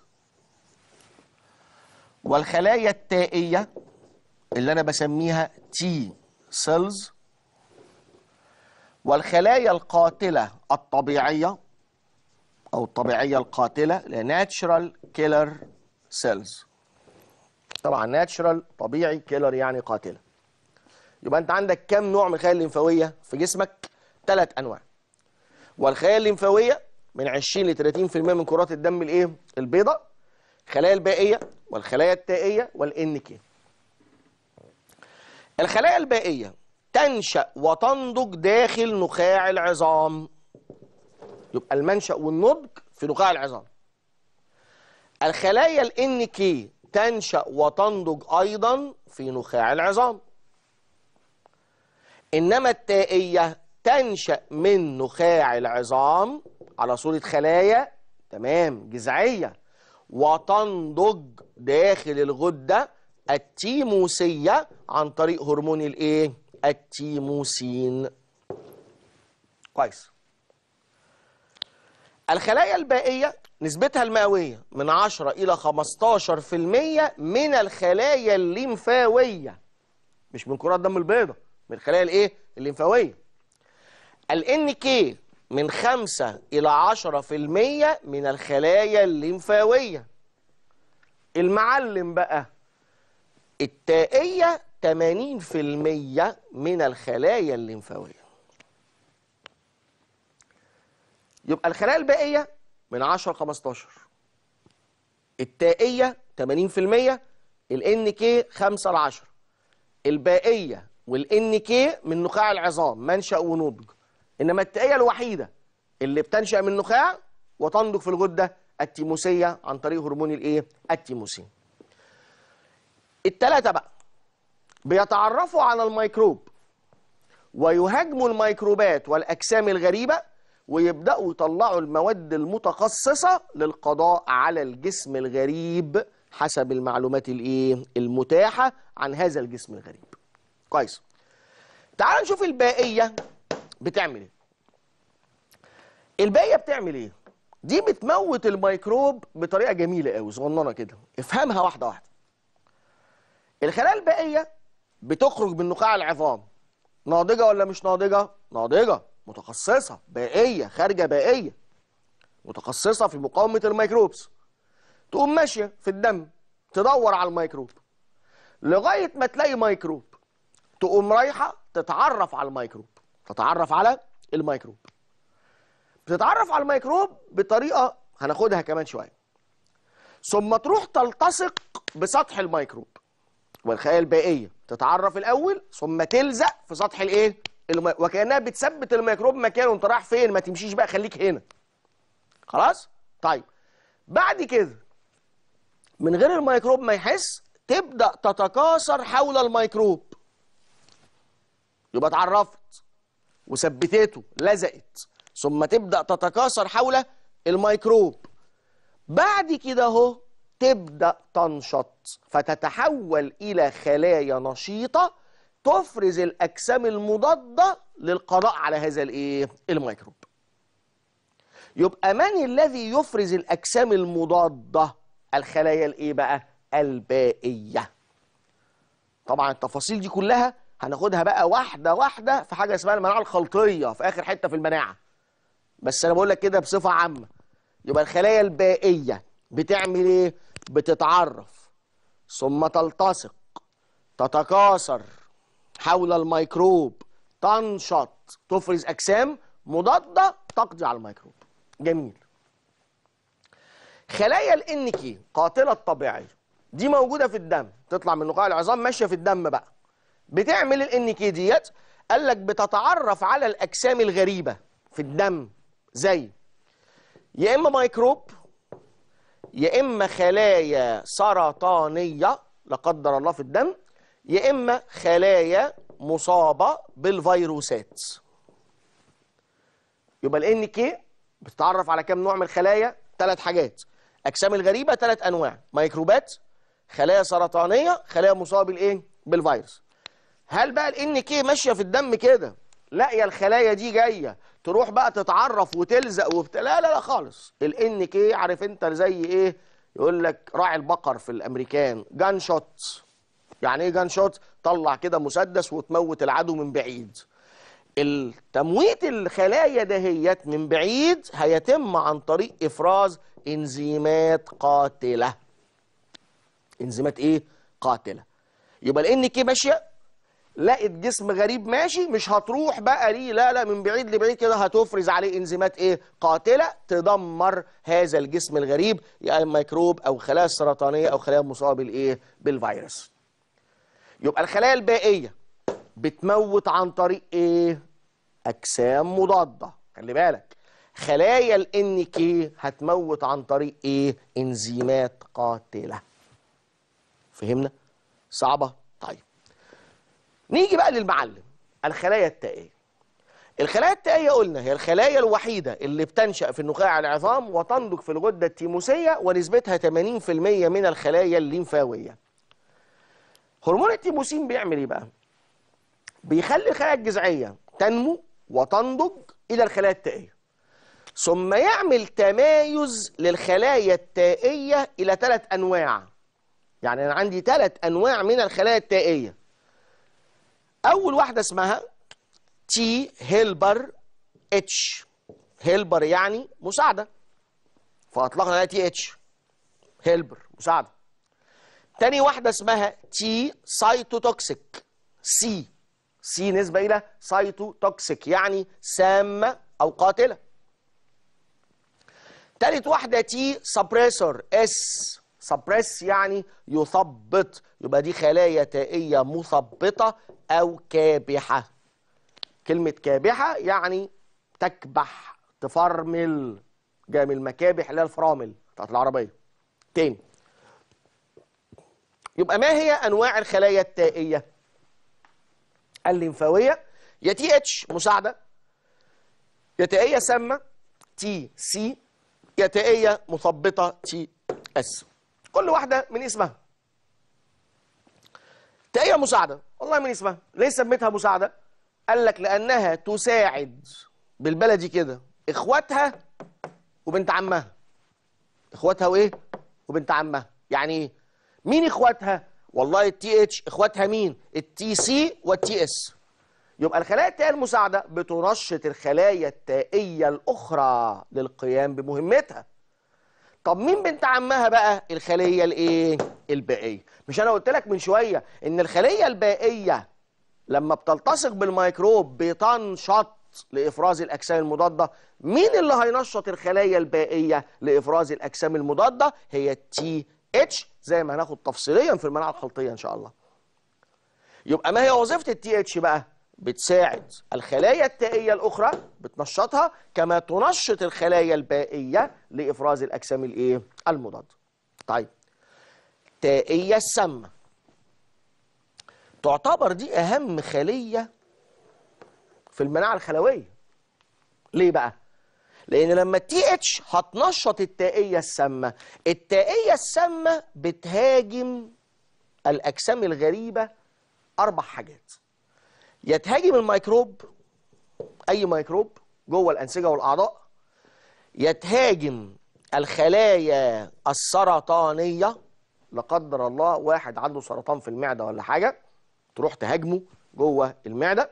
والخلايا التائية اللي أنا بسميها تي سيلز والخلايا القاتلة الطبيعية أو الطبيعية القاتلة لناتشرال كيلر سيلز طبعا ناتشرال طبيعي كيلر يعني قاتله يبقى انت عندك كم نوع من الخلايا الليمفاويه في جسمك ثلاث انواع والخلايا الليمفاويه من 20 ل 30% من كرات الدم الايه البيضاء الخلايا البائيه والخلايا التائيه والان كي الخلايا البائيه تنشا وتنضج داخل نخاع العظام يبقى المنشا والنضج في نخاع العظام الخلايا الان كي تنشأ وتنضج أيضا في نخاع العظام إنما التائية تنشأ من نخاع العظام على صورة خلايا تمام جذعية وتنضج داخل الغدة التيموسية عن طريق هرمون الايه التيموسين كويس الخلايا البائية نسبتها المئوية من 10 إلى 15% من الخلايا الليمفاوية مش من كرات دم البيضاء من الخلايا الايه الليمفاوية ال كي من 5 إلى 10% من الخلايا الليمفاوية المعلم بقى التائية 80% من الخلايا الليمفاوية يبقى الخلايا الباقية من 10 ل 15 التائيه 80% الان كي 5 ل 10 البائيه والان كي من نخاع العظام منشا ونضج انما التائيه الوحيده اللي بتنشا من نخاع وتنضج في الغده التيموسيه عن طريق هرمون الايه التيموسين التلاتة بقى بيتعرفوا على الميكروب ويهاجموا الميكروبات والاجسام الغريبه ويبداوا يطلعوا المواد المتخصصه للقضاء على الجسم الغريب حسب المعلومات الايه المتاحه عن هذا الجسم الغريب كويس تعال نشوف الباقيه بتعمل ايه الباقيه بتعمل ايه دي بتموت الميكروب بطريقه جميله قوي صغننه كده افهمها واحده واحده الخلايا الباقيه بتخرج من نخاع العظام ناضجه ولا مش ناضجه ناضجه متخصصة بائية خارجة بائية متخصصة في مقاومة الميكروبس تقوم ماشية في الدم تدور على الميكروب لغاية ما تلاقي ميكروب تقوم رايحة تتعرف على الميكروب تتعرف على الميكروب بتتعرف على الميكروب بطريقة هناخدها كمان شوية ثم تروح تلتصق بسطح الميكروب والخلايا البائية تتعرف الأول ثم تلزق في سطح الإيه؟ وكانها بتثبت الميكروب مكانه انت رايح فين ما تمشيش بقى خليك هنا خلاص طيب بعد كده من غير الميكروب ما يحس تبدا تتكاثر حول الميكروب يبقى اتعرفت وثبتته لزقت ثم تبدا تتكاثر حول الميكروب بعد كده اهو تبدا تنشط فتتحول الى خلايا نشيطه تفرز الأجسام المضادة للقضاء على هذا الإيه؟ الميكروب يبقى من الذي يفرز الأجسام المضادة الخلايا الإيه بقى؟ البائية طبعا التفاصيل دي كلها هناخدها بقى واحدة واحدة في حاجة اسمها المناعة الخلطية في آخر حتة في المناعة بس أنا بقول لك كده بصفة عامة يبقى الخلايا البائية بتعمل إيه؟ بتتعرف ثم تلتصق تتكاثر حول الميكروب تنشط تفرز أجسام مضادة تقضي على الميكروب جميل خلايا الان كي قاتله الطبيعيه دي موجوده في الدم تطلع من نقاع العظام ماشيه في الدم بقى بتعمل الان كي ديت قال لك بتتعرف على الاجسام الغريبه في الدم زي يا اما ميكروب يا اما خلايا سرطانيه لا قدر الله في الدم يا إما خلايا مصابة بالفيروسات يبقى الان كي بتتعرف على كام نوع من الخلايا ثلاث حاجات اجسام الغريبه ثلاث انواع ميكروبات خلايا سرطانيه خلايا مصابه بالايه بالفيروس هل بقى الان كي ماشيه في الدم كده لا يا الخلايا دي جايه تروح بقى تتعرف وتلزق وبت... لا لا لا خالص الان كي عارف انت زي ايه يقول لك راعي البقر في الامريكان جان شوت يعني ايه جان شوت طلع كده مسدس وتموت العدو من بعيد التمويت الخلايا دهيت من بعيد هيتم عن طريق افراز انزيمات قاتله انزيمات ايه قاتله يبقى لان كي ماشيه لقت جسم غريب ماشي مش هتروح بقى ليه لا لا من بعيد لبعيد كده هتفرز عليه انزيمات ايه قاتله تدمر هذا الجسم الغريب يا يعني ميكروب او خلايا سرطانيه او خلايا مصابه بالايه بالفيروس يبقى الخلايا البائيه بتموت عن طريق ايه اجسام مضاده خلي بالك خلايا الـ كي هتموت عن طريق ايه انزيمات قاتله فهمنا صعبه طيب نيجي بقى للمعلم الخلايا التائيه الخلايا التائيه قلنا هي الخلايا الوحيده اللي بتنشا في النخاع العظام وتنضج في الغده التيموسيه ونسبتها 80% من الخلايا الليمفاويه هرمون التيموسين بيعمل ايه بقى بيخلي الخلايا الجذعيه تنمو وتنضج الى الخلايا التائيه ثم يعمل تمايز للخلايا التائيه الى ثلاث انواع يعني انا عندي ثلاث انواع من الخلايا التائيه اول واحده اسمها تي هيلبر اتش هيلبر يعني مساعده فاطلقنا عليها تي اتش هيلبر مساعده تاني واحدة اسمها تي سايتوتوكسيك سي سي نسبة إلى سايتوتوكسيك يعني سامة أو قاتلة تالت واحدة تي سبريسور اس سبريس يعني يثبط يبقى دي خلايا تائية مثبطة أو كابحة كلمة كابحة يعني تكبح تفرمل جاي من المكابح اللي هي الفرامل بتاعت العربية تاني يبقى ما هي أنواع الخلايا التائية الليمفاوية يا تي اتش مساعدة يا تائية سامة تي سي يا تائية مثبطة تي اس كل واحدة من اسمها تائية مساعدة والله من اسمها ليه سميتها مساعدة قال لك لأنها تساعد بالبلدي كده اخواتها وبنت عمها اخواتها وايه وبنت عمها يعني ايه مين اخواتها والله التي اتش اخواتها مين التي سي والتي اس يبقى الخلايا التائية المساعدة بتنشط الخلايا التائية الأخرى للقيام بمهمتها طب مين بنت عمها بقى الخلية الايه البائية مش أنا قلت لك من شوية إن الخلية البائية لما بتلتصق بالميكروب بتنشط لإفراز الأجسام المضادة مين اللي هينشط الخلايا البائية لإفراز الأجسام المضادة هي التي اتش زي ما هناخد تفصيليا في المناعه الخلطيه ان شاء الله يبقى ما هي وظيفه التي اتش بقى بتساعد الخلايا التائيه الاخرى بتنشطها كما تنشط الخلايا البائيه لافراز الاجسام الايه المضاد طيب تائيه السامه تعتبر دي اهم خليه في المناعه الخلويه ليه بقى لان لما تي اتش هتنشط التائيه السامه التائيه السامه بتهاجم الاجسام الغريبه اربع حاجات يا تهاجم الميكروب اي ميكروب جوه الانسجه والاعضاء يا تهاجم الخلايا السرطانيه لا قدر الله واحد عنده سرطان في المعده ولا حاجه تروح تهاجمه جوه المعده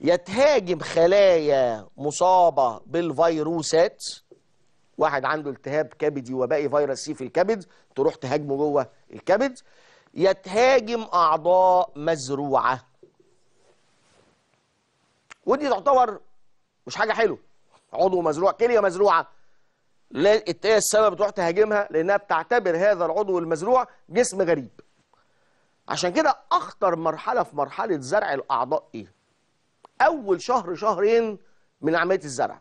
يتهاجم خلايا مصابة بالفيروسات واحد عنده التهاب كبدي وباقي فيروس سي في الكبد تروح تهاجمه جوه الكبد يتهاجم أعضاء مزروعة ودي تعتبر مش حاجة حلوة عضو مزروع كلية مزروعة ايه السبب تروح تهاجمها لأنها بتعتبر هذا العضو المزروع جسم غريب عشان كده أخطر مرحلة في مرحلة زرع الأعضاء إيه؟ اول شهر شهرين من عمليه الزرع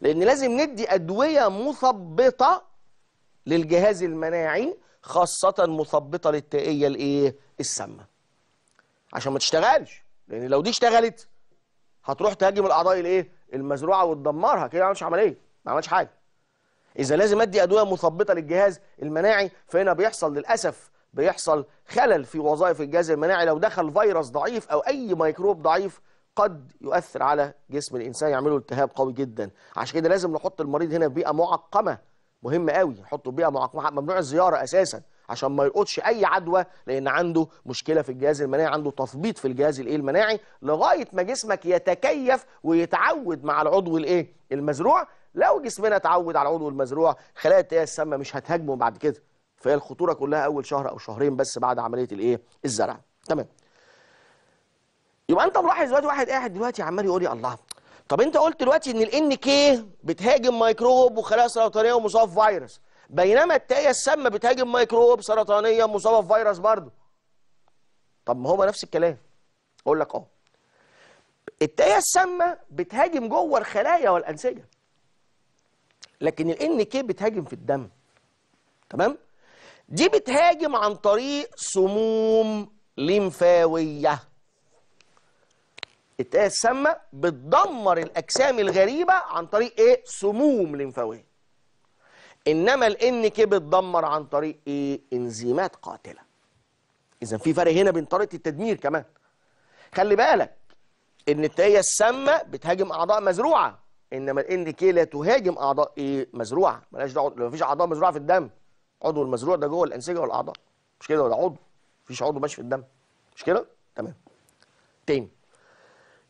لان لازم ندي ادويه مثبطه للجهاز المناعي خاصه مثبطه للتائيه الايه السامه عشان ما تشتغلش لان لو دي اشتغلت هتروح تهاجم الاعضاء الايه المزروعه وتدمرها كده ما عملش عمليه ما عملش حاجه اذا لازم ادي ادويه مثبطه للجهاز المناعي فهنا بيحصل للاسف بيحصل خلل في وظائف الجهاز المناعي لو دخل فيروس ضعيف او اي ميكروب ضعيف قد يؤثر على جسم الإنسان يعمله التهاب قوي جدا عشان كده لازم نحط المريض هنا في بيئة معقمة مهم قوي نحطه في بيئة معقمة ممنوع الزيارة أساسا عشان ما يلقطش أي عدوى لأن عنده مشكلة في الجهاز المناعي عنده تثبيط في الجهاز الإيه المناعي لغاية ما جسمك يتكيف ويتعود مع العضو الإيه المزروع لو جسمنا اتعود على العضو المزروع خلايا التهاب السامة مش هتهاجمه بعد كده فهي الخطورة كلها أول شهر أو شهرين بس بعد عملية الإيه الزرع تمام يبقى انت ملاحظ دلوقتي واحد قاعد دلوقتي عمال يقول يا الله طب انت قلت دلوقتي ان الان كي بتهاجم ميكروب وخلايا سرطانيه ومصاب فيروس بينما التايه السامه بتهاجم ميكروب سرطانيه مصابه فيروس برضه طب ما هو نفس الكلام اقول لك اه التايه السامه بتهاجم جوه الخلايا والانسجه لكن الان كي بتهاجم في الدم تمام دي بتهاجم عن طريق سموم ليمفاويه السامه بتدمر الاجسام الغريبه عن طريق ايه سموم لمفاويه انما الان كي بتدمر عن طريق ايه انزيمات قاتله اذا في فرق هنا بين طريقه التدمير كمان خلي بالك ان التقيه السامه بتهاجم اعضاء مزروعه انما الان كي لا تهاجم اعضاء ايه مزروعه ملاش دعوه لو مفيش اعضاء مزروعه في الدم عضو المزروع ده جوه الانسجه والاعضاء مش كده ولا عضو مفيش عضو ماشي في الدم مش كده تمام تاني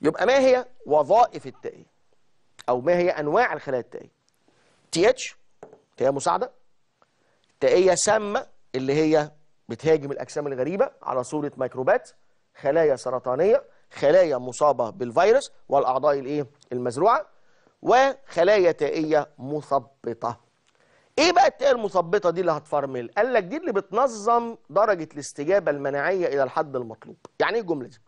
يبقى ما هي وظائف التائية أو ما هي أنواع الخلايا التائية تي اتش هي مساعدة تائية سامة اللي هي بتهاجم الأجسام الغريبة على صورة ميكروبات خلايا سرطانية خلايا مصابة بالفيروس والأعضاء الايه المزروعة وخلايا تائية مثبطة ايه بقى التائية المثبطة دي اللي هتفرمل قال لك دي اللي بتنظم درجة الاستجابة المناعية إلى الحد المطلوب يعني ايه الجملة دي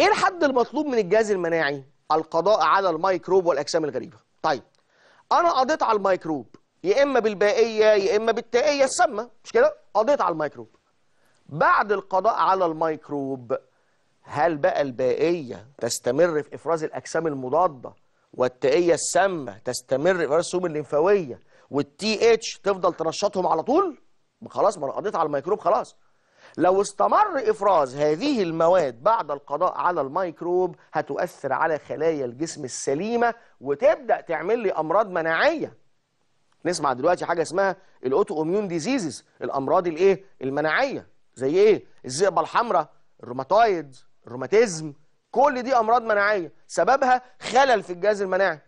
ايه الحد المطلوب من الجهاز المناعي القضاء على الميكروب والاجسام الغريبه طيب انا قضيت على الميكروب يا اما بالبائيه يا اما بالتائيه السامه مش كده قضيت على الميكروب بعد القضاء على الميكروب هل بقى البائيه تستمر في افراز الاجسام المضاده والتائيه السامه تستمر في افراز السموم الليمفاويه والتي اتش تفضل تنشطهم على طول خلاص ما انا قضيت على الميكروب خلاص لو استمر إفراز هذه المواد بعد القضاء على الميكروب هتؤثر على خلايا الجسم السليمة وتبدأ تعمل لي أمراض مناعية نسمع دلوقتي حاجة اسمها الأوتو اميون ديزيزز الأمراض الإيه؟ المناعية زي إيه؟ الذئبة الحمراء الروماتويد الروماتيزم كل دي أمراض مناعية سببها خلل في الجهاز المناعي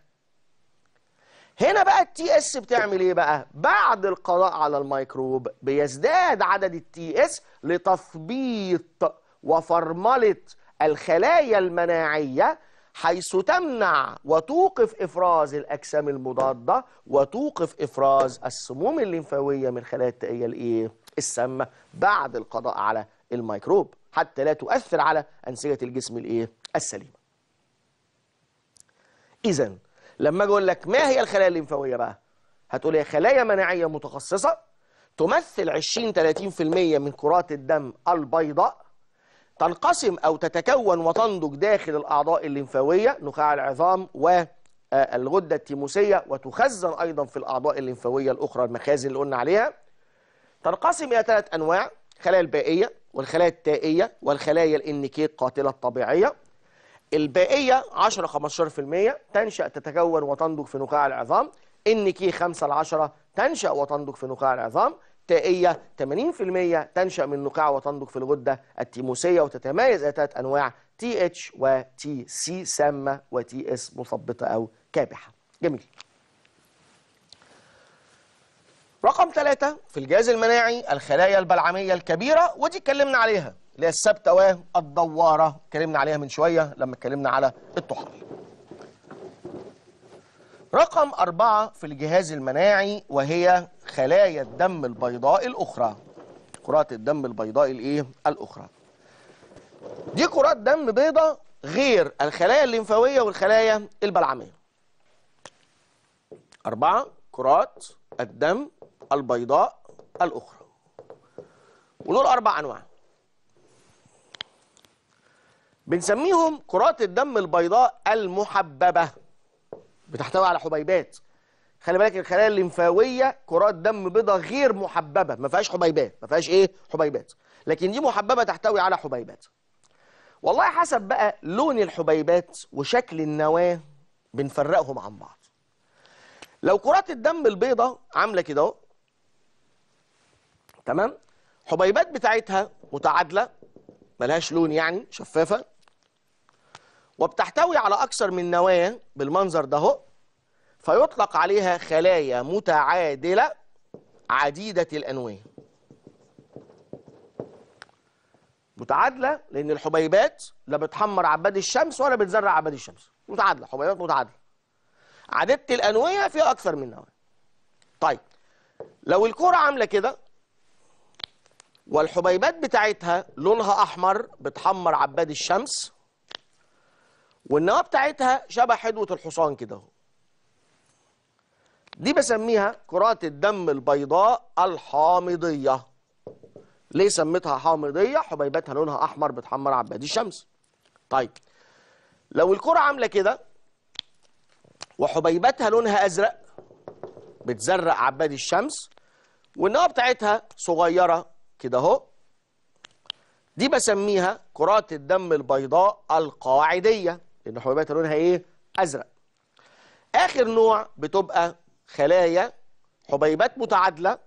هنا بقى التي اس بتعمل ايه بقى بعد القضاء على الميكروب بيزداد عدد التي اس لتثبيط وفرمله الخلايا المناعيه حيث تمنع وتوقف افراز الاجسام المضاده وتوقف افراز السموم الليمفاويه من خلايا التائيه الايه السامه بعد القضاء على الميكروب حتى لا تؤثر على انسجه الجسم الايه السليمه اذا لما اجي اقول لك ما هي الخلايا الليمفاويه بقى هتقول هي خلايا مناعيه متخصصه تمثل 20 30% من كرات الدم البيضاء تنقسم او تتكون وتنضج داخل الاعضاء الليمفاويه نخاع العظام والغده آه، التيموسيه وتخزن ايضا في الاعضاء الليمفاويه الاخرى المخازن اللي قلنا عليها تنقسم الى ثلاث انواع خلايا البائيه والخلايا التائيه والخلايا الانكيه القاتله الطبيعيه الباقية 10-15% تنشأ تتكون وتنضج في نخاع العظام ان كي 5 ل 10 تنشأ وتنضج في نخاع العظام تائية 80% تنشأ من نقاع وتنضج في الغدة التيموسية وتتميز ذات أنواع تي اتش و سي سامة و اس مثبطة أو كابحة جميل رقم ثلاثة في الجهاز المناعي الخلايا البلعمية الكبيرة ودي اتكلمنا عليها اللي هي الثابته والدواره اتكلمنا عليها من شويه لما اتكلمنا على الطحال. رقم أربعة في الجهاز المناعي وهي خلايا الدم البيضاء الأخرى كرات الدم البيضاء الإيه؟ الأخرى دي كرات دم بيضاء غير الخلايا الليمفاوية والخلايا البلعمية أربعة كرات الدم البيضاء الأخرى ودول أربع أنواع بنسميهم كرات الدم البيضاء المحببة بتحتوي على حبيبات خلي بالك الخلايا الليمفاوية كرات دم بيضاء غير محببة ما فيهاش حبيبات ما فيهاش ايه حبيبات لكن دي محببة تحتوي على حبيبات والله حسب بقى لون الحبيبات وشكل النواة بنفرقهم عن بعض لو كرات الدم البيضاء عاملة كده اهو تمام حبيبات بتاعتها متعادلة ملهاش لون يعني شفافة وبتحتوي على أكثر من نواة بالمنظر ده هو فيطلق عليها خلايا متعادلة عديدة الأنواع متعادلة لأن الحبيبات لا بتحمر عباد الشمس ولا بتزرع عباد الشمس متعادلة حبيبات متعادلة عديدة الأنواع فيها أكثر من نوع طيب لو الكرة عاملة كده والحبيبات بتاعتها لونها أحمر بتحمر عباد الشمس والنواه بتاعتها شبه حدوه الحصان كده اهو دي بسميها كرات الدم البيضاء الحامضيه ليه سميتها حامضيه حبيباتها لونها احمر بتحمر على الشمس طيب لو الكره عامله كده وحبيباتها لونها ازرق بتزرق عباد الشمس والنواه بتاعتها صغيره كده اهو دي بسميها كرات الدم البيضاء القاعديه لان حبيبات لونها ايه ازرق اخر نوع بتبقى خلايا حبيبات متعادله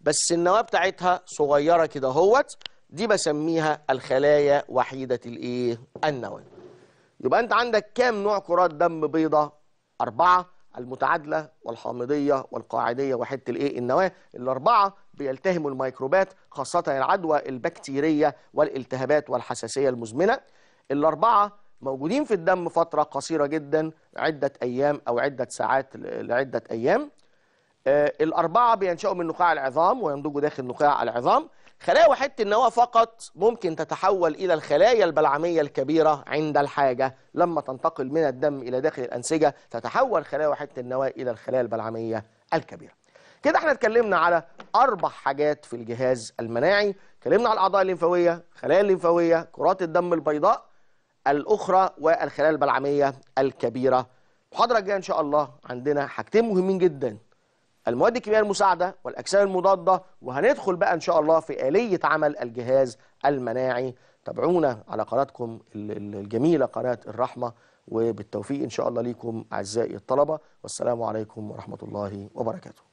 بس النواه بتاعتها صغيره كده اهوت دي بسميها الخلايا وحيده الايه النواه يبقى انت عندك كام نوع كرات دم بيضاء اربعه المتعادله والحامضيه والقاعديه وحته الايه النواه الاربعه بيلتهموا الميكروبات خاصه العدوى البكتيريه والالتهابات والحساسيه المزمنه الاربعه موجودين في الدم فترة قصيرة جدا عدة أيام أو عدة ساعات لعدة أيام آه، الأربعة بينشأوا من نخاع العظام وينضجوا داخل نخاع العظام خلايا وحدة النواة فقط ممكن تتحول إلى الخلايا البلعمية الكبيرة عند الحاجة لما تنتقل من الدم إلى داخل الأنسجة تتحول خلايا وحدة النواة إلى الخلايا البلعمية الكبيرة كده احنا اتكلمنا على أربع حاجات في الجهاز المناعي اتكلمنا على الأعضاء الليمفاوية خلايا الليمفاوية كرات الدم البيضاء الأخرى والخلايا البلعمية الكبيرة المحاضرة الجاية إن شاء الله عندنا حاجتين مهمين جدا المواد الكيميائية المساعدة والأجسام المضادة وهندخل بقى إن شاء الله في آلية عمل الجهاز المناعي تابعونا على قناتكم الجميلة قناة الرحمة وبالتوفيق إن شاء الله ليكم أعزائي الطلبة والسلام عليكم ورحمة الله وبركاته